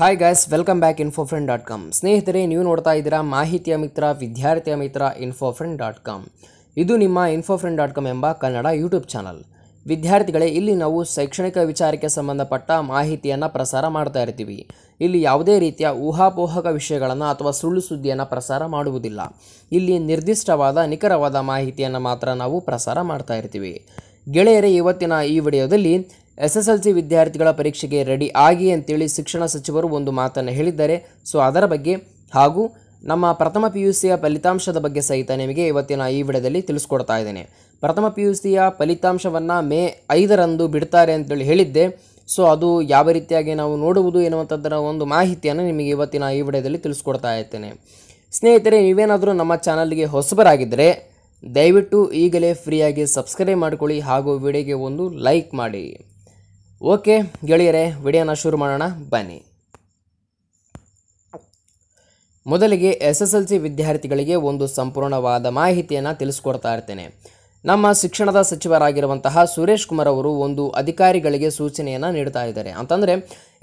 hi guys welcome back friend dot com ಸ್ನೇಹಿತರೆ ನೀವು ನೋಡ್ತಾ ಇದ್ದೀರಾ ಮಾಹಿತಿಯ ಮಿತ್ರ ವಿದ್ಯಾರ್ಥಿಯ ಮಿತ್ರ ಫ್ರೆಂಡ್ ಡಾಟ್ ಕಾಮ್ ಇದು ನಿಮ್ಮ ಫ್ರೆಂಡ್ ಡಾಟ್ ಕಾಮ್ ಎಂಬ ಕನ್ನಡ ಯೂಟ್ಯೂಬ್ ಚಾನಲ್ ವಿದ್ಯಾರ್ಥಿಗಳೇ ಇಲ್ಲಿ ನಾವು ಶೈಕ್ಷಣಿಕ ವಿಚಾರಕ್ಕೆ ಸಂಬಂಧಪಟ್ಟ ಮಾಹಿತಿಯನ್ನು ಪ್ರಸಾರ ಮಾಡ್ತಾ ಇರ್ತೀವಿ ಇಲ್ಲಿ ಯಾವುದೇ ರೀತಿಯ ಊಹಾಪೋಹಕ ವಿಷಯಗಳನ್ನು ಅಥವಾ ಸುಳ್ಳು ಸುದ್ದಿಯನ್ನು ಪ್ರಸಾರ ಮಾಡುವುದಿಲ್ಲ ಇಲ್ಲಿ ನಿರ್ದಿಷ್ಟವಾದ ನಿಖರವಾದ ಮಾಹಿತಿಯನ್ನು ಮಾತ್ರ ನಾವು ಪ್ರಸಾರ ಮಾಡ್ತಾ ಇರ್ತೀವಿ ಗೆಳೆಯರೇ ಇವತ್ತಿನ ಈ ವಿಡಿಯೋದಲ್ಲಿ ಎಸ್ ಎಸ್ ಎಲ್ ಸಿ ವಿದ್ಯಾರ್ಥಿಗಳ ಪರೀಕ್ಷೆಗೆ ರೆಡಿ ಆಗಿ ಅಂತೇಳಿ ಶಿಕ್ಷಣ ಸಚಿವರು ಒಂದು ಮಾತನ್ನು ಹೇಳಿದ್ದಾರೆ ಸೊ ಅದರ ಬಗ್ಗೆ ಹಾಗೂ ನಮ್ಮ ಪ್ರಥಮ ಪಿ ಯು ಸಿಯ ಫಲಿತಾಂಶದ ಬಗ್ಗೆ ಸಹಿತ ನಿಮಗೆ ಇವತ್ತಿನ ಈ ವಿಡಿಯೋದಲ್ಲಿ ತಿಳಿಸ್ಕೊಡ್ತಾ ಇದ್ದೇನೆ ಪ್ರಥಮ ಪಿ ಯು ಸಿಯ ಫಲಿತಾಂಶವನ್ನು ಮೇ ಐದರಂದು ಬಿಡ್ತಾರೆ ಅಂತೇಳಿ ಹೇಳಿದ್ದೆ ಸೊ ಅದು ಯಾವ ರೀತಿಯಾಗಿ ನಾವು ನೋಡುವುದು ಎನ್ನುವಂಥದ್ದರ ಒಂದು ಮಾಹಿತಿಯನ್ನು ನಿಮಗೆ ಇವತ್ತಿನ ಈ ವಿಡಿಯೋದಲ್ಲಿ ತಿಳಿಸ್ಕೊಡ್ತಾ ಇರ್ತೇನೆ ಸ್ನೇಹಿತರೆ ನೀವೇನಾದರೂ ನಮ್ಮ ಚಾನಲ್ಗೆ ಹೊಸಬರಾಗಿದ್ದರೆ ದಯವಿಟ್ಟು ಈಗಲೇ ಫ್ರೀಯಾಗಿ ಸಬ್ಸ್ಕ್ರೈಬ್ ಮಾಡಿಕೊಳ್ಳಿ ಹಾಗೂ ವಿಡಿಯೋಗೆ ಒಂದು ಲೈಕ್ ಮಾಡಿ ಓಕೆ ಗೆಳೆಯರೆ ವಿಡಿಯೋನ ಶುರು ಮಾಡೋಣ ಬನ್ನಿ ಮೊದಲಿಗೆ ಎಸ್ ಎಸ್ ಎಲ್ ಸಿ ವಿದ್ಯಾರ್ಥಿಗಳಿಗೆ ಒಂದು ಸಂಪೂರ್ಣವಾದ ಮಾಹಿತಿಯನ್ನು ತಿಳಿಸ್ಕೊಡ್ತಾ ಇರ್ತೇನೆ ನಮ್ಮ ಶಿಕ್ಷಣದ ಸಚಿವರಾಗಿರುವಂತಹ ಸುರೇಶ್ ಕುಮಾರ್ ಅವರು ಒಂದು ಅಧಿಕಾರಿಗಳಿಗೆ ಸೂಚನೆಯನ್ನು ನೀಡ್ತಾ ಇದ್ದಾರೆ ಅಂತಂದರೆ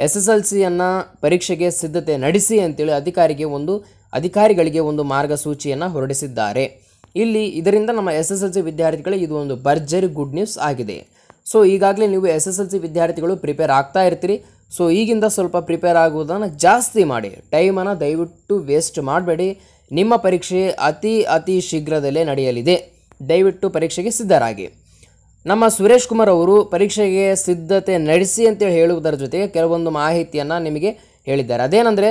ಎಸ್ ಎಸ್ ಎಲ್ ಸಿಯನ್ನು ಪರೀಕ್ಷೆಗೆ ಸಿದ್ಧತೆ ನಡೆಸಿ ಅಂತೇಳಿ ಅಧಿಕಾರಿಗೆ ಒಂದು ಅಧಿಕಾರಿಗಳಿಗೆ ಒಂದು ಮಾರ್ಗಸೂಚಿಯನ್ನು ಹೊರಡಿಸಿದ್ದಾರೆ ಇಲ್ಲಿ ಇದರಿಂದ ನಮ್ಮ ಎಸ್ ಎಸ್ ಎಲ್ ಸಿ ವಿದ್ಯಾರ್ಥಿಗಳಿಗೆ ಇದು ಒಂದು ಭರ್ಜರಿ ಗುಡ್ ನ್ಯೂಸ್ ಆಗಿದೆ ಸೊ ಈಗಾಗಲೇ ನೀವು ಎಸ್ ಎಸ್ ಎಲ್ ಸಿ ವಿದ್ಯಾರ್ಥಿಗಳು ಪ್ರಿಪೇರ್ ಆಗ್ತಾ ಇರ್ತೀರಿ ಸೊ ಈಗಿಂದ ಸ್ವಲ್ಪ ಪ್ರಿಪೇರ್ ಆಗುವುದನ್ನು ಜಾಸ್ತಿ ಮಾಡಿ ಟೈಮನ್ನು ದಯವಿಟ್ಟು ವೇಸ್ಟ್ ಮಾಡಬೇಡಿ ನಿಮ್ಮ ಪರೀಕ್ಷೆ ಅತಿ ಅತಿ ಶೀಘ್ರದಲ್ಲೇ ನಡೆಯಲಿದೆ ದಯವಿಟ್ಟು ಪರೀಕ್ಷೆಗೆ ಸಿದ್ಧರಾಗಿ ನಮ್ಮ ಸುರೇಶ್ ಕುಮಾರ್ ಅವರು ಪರೀಕ್ಷೆಗೆ ಸಿದ್ಧತೆ ನಡೆಸಿ ಅಂತೇಳಿ ಹೇಳುವುದರ ಜೊತೆಗೆ ಕೆಲವೊಂದು ಮಾಹಿತಿಯನ್ನು ನಿಮಗೆ ಹೇಳಿದ್ದಾರೆ ಅದೇನೆಂದರೆ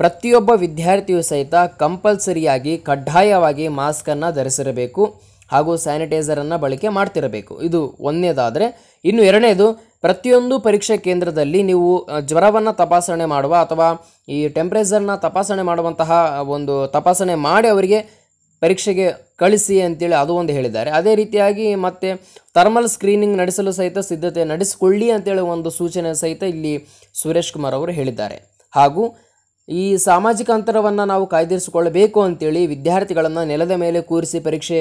ಪ್ರತಿಯೊಬ್ಬ ವಿದ್ಯಾರ್ಥಿಯು ಸಹಿತ ಕಂಪಲ್ಸರಿಯಾಗಿ ಕಡ್ಡಾಯವಾಗಿ ಮಾಸ್ಕನ್ನು ಧರಿಸಿರಬೇಕು ಹಾಗೂ ಸ್ಯಾನಿಟೈಸರನ್ನು ಬಳಕೆ ಮಾಡ್ತಿರಬೇಕು ಇದು ಒಂದನೇದಾದರೆ ಇನ್ನು ಎರಡನೇದು ಪ್ರತಿಯೊಂದು ಪರೀಕ್ಷಾ ಕೇಂದ್ರದಲ್ಲಿ ನೀವು ಜ್ವರವನ್ನು ತಪಾಸಣೆ ಮಾಡುವ ಅಥವಾ ಈ ಟೆಂಪ್ರೇಚರ್ನ ತಪಾಸಣೆ ಮಾಡುವಂತಹ ಒಂದು ತಪಾಸಣೆ ಮಾಡಿ ಅವರಿಗೆ ಪರೀಕ್ಷೆಗೆ ಕಳಿಸಿ ಅಂತೇಳಿ ಅದು ಒಂದು ಹೇಳಿದ್ದಾರೆ ಅದೇ ರೀತಿಯಾಗಿ ಮತ್ತೆ ಥರ್ಮಲ್ ಸ್ಕ್ರೀನಿಂಗ್ ನಡೆಸಲು ಸಹಿತ ಸಿದ್ಧತೆ ನಡೆಸಿಕೊಳ್ಳಿ ಅಂತೇಳಿ ಒಂದು ಸೂಚನೆ ಸಹಿತ ಇಲ್ಲಿ ಸುರೇಶ್ ಕುಮಾರ್ ಅವರು ಹೇಳಿದ್ದಾರೆ ಹಾಗೂ ಈ ಸಾಮಾಜಿಕ ಅಂತರವನ್ನು ನಾವು ಕಾಯ್ದಿರಿಸಿಕೊಳ್ಳಬೇಕು ಅಂತೇಳಿ ವಿದ್ಯಾರ್ಥಿಗಳನ್ನು ನೆಲದ ಮೇಲೆ ಕೂರಿಸಿ ಪರೀಕ್ಷೆ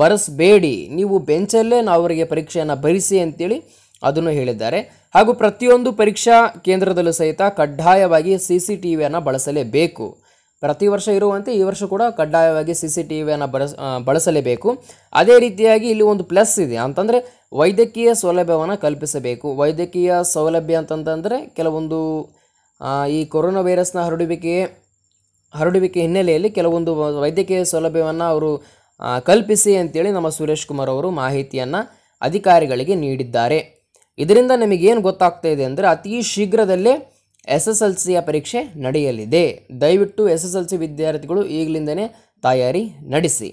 ಬರೆಸಬೇಡಿ ನೀವು ಬೆಂಚಲ್ಲೇ ನಾವು ಅವರಿಗೆ ಪರೀಕ್ಷೆಯನ್ನು ಭರಿಸಿ ಅಂತೇಳಿ ಅದನ್ನು ಹೇಳಿದ್ದಾರೆ ಹಾಗೂ ಪ್ರತಿಯೊಂದು ಪರೀಕ್ಷಾ ಕೇಂದ್ರದಲ್ಲೂ ಸಹಿತ ಕಡ್ಡಾಯವಾಗಿ ಸಿ ಸಿ ಟಿ ವಿಯನ್ನು ಬಳಸಲೇಬೇಕು ಪ್ರತಿ ವರ್ಷ ಇರುವಂತೆ ಈ ವರ್ಷ ಕೂಡ ಕಡ್ಡಾಯವಾಗಿ ಸಿ ಸಿ ಟಿ ವಿಯನ್ನು ಬಳಸ ಬಳಸಲೇಬೇಕು ಅದೇ ರೀತಿಯಾಗಿ ಇಲ್ಲಿ ಒಂದು ಪ್ಲಸ್ ಇದೆ ಅಂತಂದರೆ ವೈದ್ಯಕೀಯ ಸೌಲಭ್ಯವನ್ನು ಕಲ್ಪಿಸಬೇಕು ವೈದ್ಯಕೀಯ ಸೌಲಭ್ಯ ಅಂತಂತಂದರೆ ಕೆಲವೊಂದು ಈ ಕೊರೋನಾ ವೈರಸ್ನ ಹರಡುವಿಕೆ ಹರಡುವಿಕೆ ಹಿನ್ನೆಲೆಯಲ್ಲಿ ಕೆಲವೊಂದು ವೈದ್ಯಕೀಯ ಸೌಲಭ್ಯವನ್ನು ಅವರು ಕಲ್ಪಿಸಿ ಅಂತೇಳಿ ನಮ್ಮ ಸುರೇಶ್ ಕುಮಾರ್ ಅವರು ಮಾಹಿತಿಯನ್ನು ಅಧಿಕಾರಿಗಳಿಗೆ ನೀಡಿದ್ದಾರೆ ಇದರಿಂದ ನಮಗೇನು ಗೊತ್ತಾಗ್ತಾ ಇದೆ ಅಂದರೆ ಅತಿ ಶೀಘ್ರದಲ್ಲೇ ಎಸ್ ಎಸ್ ಎಲ್ ಸಿಯ ಪರೀಕ್ಷೆ ನಡೆಯಲಿದೆ ದಯವಿಟ್ಟು ಎಸ್ ಎಸ್ ಎಲ್ ಸಿ ವಿದ್ಯಾರ್ಥಿಗಳು ಈಗಲಿಂದನೇ ತಯಾರಿ ನಡೆಸಿ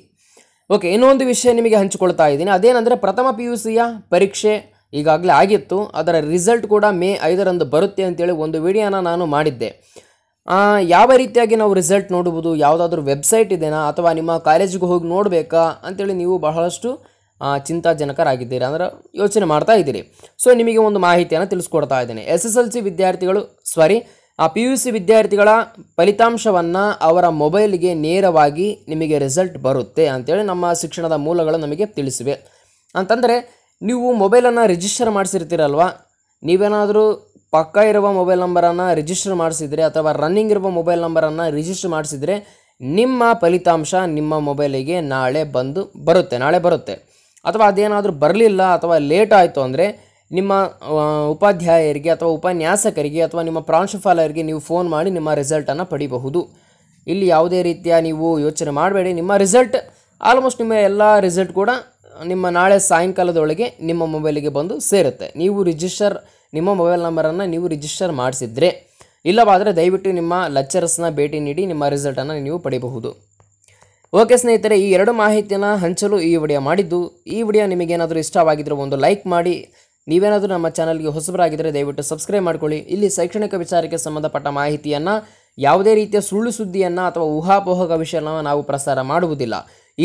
ಓಕೆ ಇನ್ನೊಂದು ವಿಷಯ ನಿಮಗೆ ಹಂಚಿಕೊಳ್ತಾ ಇದ್ದೀನಿ ಅದೇನೆಂದರೆ ಪ್ರಥಮ ಪಿ ಯು ಸಿಯ ಪರೀಕ್ಷೆ ಈಗಾಗಲೇ ಆಗಿತ್ತು ಅದರ ರಿಸಲ್ಟ್ ಕೂಡ ಮೇ ಐದರಂದು ಬರುತ್ತೆ ಅಂತೇಳಿ ಒಂದು ವಿಡಿಯೋನ ನಾನು ಮಾಡಿದ್ದೆ ಯಾವ ರೀತಿಯಾಗಿ ನಾವು ರಿಸಲ್ಟ್ ನೋಡುವುದು ಯಾವುದಾದ್ರೂ ವೆಬ್ಸೈಟ್ ಇದೆಯಾ ಅಥವಾ ನಿಮ್ಮ ಕಾಲೇಜಿಗೆ ಹೋಗಿ ನೋಡಬೇಕಾ ಅಂತೇಳಿ ನೀವು ಬಹಳಷ್ಟು ಚಿಂತಾಜನಕರಾಗಿದ್ದೀರಿ ಅಂದರೆ ಯೋಚನೆ ಮಾಡ್ತಾ ಇದ್ದೀರಿ ಸೊ ನಿಮಗೆ ಒಂದು ಮಾಹಿತಿಯನ್ನು ತಿಳಿಸ್ಕೊಡ್ತಾ ಇದ್ದೇನೆ ಎಸ್ ಎಸ್ ಎಲ್ ಸಿ ವಿದ್ಯಾರ್ಥಿಗಳು ಸಾರಿ ಆ ಪಿ ಯು ಸಿ ವಿದ್ಯಾರ್ಥಿಗಳ ಫಲಿತಾಂಶವನ್ನು ಅವರ ಮೊಬೈಲ್ಗೆ ನೇರವಾಗಿ ನಿಮಗೆ ರಿಸಲ್ಟ್ ಬರುತ್ತೆ ಅಂತೇಳಿ ನಮ್ಮ ಶಿಕ್ಷಣದ ಮೂಲಗಳು ನಮಗೆ ತಿಳಿಸಿವೆ ಅಂತಂದರೆ ನೀವು ಮೊಬೈಲನ್ನು ರಿಜಿಸ್ಟರ್ ಮಾಡಿಸಿರ್ತೀರಲ್ವ ನೀವೇನಾದರೂ ಪಕ್ಕ ಇರುವ ಮೊಬೈಲ್ ನಂಬರನ್ನು ರಿಜಿಸ್ಟರ್ ಮಾಡಿಸಿದರೆ ಅಥವಾ ರನ್ನಿಂಗ್ ಇರುವ ಮೊಬೈಲ್ ನಂಬರನ್ನು ರಿಜಿಸ್ಟರ್ ಮಾಡಿಸಿದರೆ ನಿಮ್ಮ ಫಲಿತಾಂಶ ನಿಮ್ಮ ಮೊಬೈಲಿಗೆ ನಾಳೆ ಬಂದು ಬರುತ್ತೆ ನಾಳೆ ಬರುತ್ತೆ ಅಥವಾ ಅದೇನಾದರೂ ಬರಲಿಲ್ಲ ಅಥವಾ ಲೇಟ್ ಆಯಿತು ಅಂದರೆ ನಿಮ್ಮ ಉಪಾಧ್ಯಾಯರಿಗೆ ಅಥವಾ ಉಪನ್ಯಾಸಕರಿಗೆ ಅಥವಾ ನಿಮ್ಮ ಪ್ರಾಂಶುಪಾಲರಿಗೆ ನೀವು ಫೋನ್ ಮಾಡಿ ನಿಮ್ಮ ರಿಸಲ್ಟನ್ನು ಪಡಿಬಹುದು ಇಲ್ಲಿ ಯಾವುದೇ ರೀತಿಯ ನೀವು ಯೋಚನೆ ಮಾಡಬೇಡಿ ನಿಮ್ಮ ರಿಸಲ್ಟ್ ಆಲ್ಮೋಸ್ಟ್ ನಿಮ್ಮ ಎಲ್ಲ ರಿಸಲ್ಟ್ ಕೂಡ ನಿಮ್ಮ ನಾಳೆ ಸಾಯಂಕಾಲದೊಳಗೆ ನಿಮ್ಮ ಮೊಬೈಲಿಗೆ ಬಂದು ಸೇರುತ್ತೆ ನೀವು ರಿಜಿಸ್ಟರ್ ನಿಮ್ಮ ಮೊಬೈಲ್ ನಂಬರನ್ನು ನೀವು ರಿಜಿಸ್ಟರ್ ಮಾಡಿಸಿದರೆ ಇಲ್ಲವಾದರೆ ದಯವಿಟ್ಟು ನಿಮ್ಮ ಲೆಕ್ಚರಸ್ನ ಭೇಟಿ ನೀಡಿ ನಿಮ್ಮ ರಿಸಲ್ಟನ್ನು ನೀವು ಪಡಿಬಹುದು ಓಕೆ ಸ್ನೇಹಿತರೆ ಈ ಎರಡು ಮಾಹಿತಿಯನ್ನು ಹಂಚಲು ಈ ವಿಡಿಯೋ ಮಾಡಿದ್ದು ಈ ವಿಡಿಯೋ ನಿಮಗೇನಾದರೂ ಇಷ್ಟವಾಗಿದ್ದರೆ ಒಂದು ಲೈಕ್ ಮಾಡಿ ನೀವೇನಾದರೂ ನಮ್ಮ ಚಾನಲ್ಗೆ ಹೊಸಬರಾಗಿದ್ದರೆ ದಯವಿಟ್ಟು ಸಬ್ಸ್ಕ್ರೈಬ್ ಮಾಡಿಕೊಳ್ಳಿ ಇಲ್ಲಿ ಶೈಕ್ಷಣಿಕ ವಿಚಾರಕ್ಕೆ ಸಂಬಂಧಪಟ್ಟ ಮಾಹಿತಿಯನ್ನು ಯಾವುದೇ ರೀತಿಯ ಸುಳ್ಳು ಸುದ್ದಿಯನ್ನು ಅಥವಾ ಊಹಾಪೋಹಕ ವಿಷಯವನ್ನು ನಾವು ಪ್ರಸಾರ ಮಾಡುವುದಿಲ್ಲ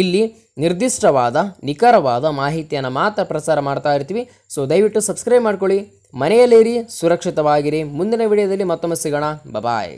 ಇಲ್ಲಿ ನಿರ್ದಿಷ್ಟವಾದ ನಿಖರವಾದ ಮಾಹಿತಿಯನ್ನು ಮಾತ್ರ ಪ್ರಸಾರ ಮಾಡ್ತಾ ಇರ್ತೀವಿ ಸೊ ದಯವಿಟ್ಟು ಸಬ್ಸ್ಕ್ರೈಬ್ ಮಾಡ್ಕೊಳ್ಳಿ ಮನೆಯಲ್ಲೇರಿ ಸುರಕ್ಷಿತವಾಗಿರಿ ಮುಂದಿನ ವಿಡಿಯೋದಲ್ಲಿ ಮತ್ತೊಮ್ಮೆ ಸಿಗೋಣ ಬಬಾಯ್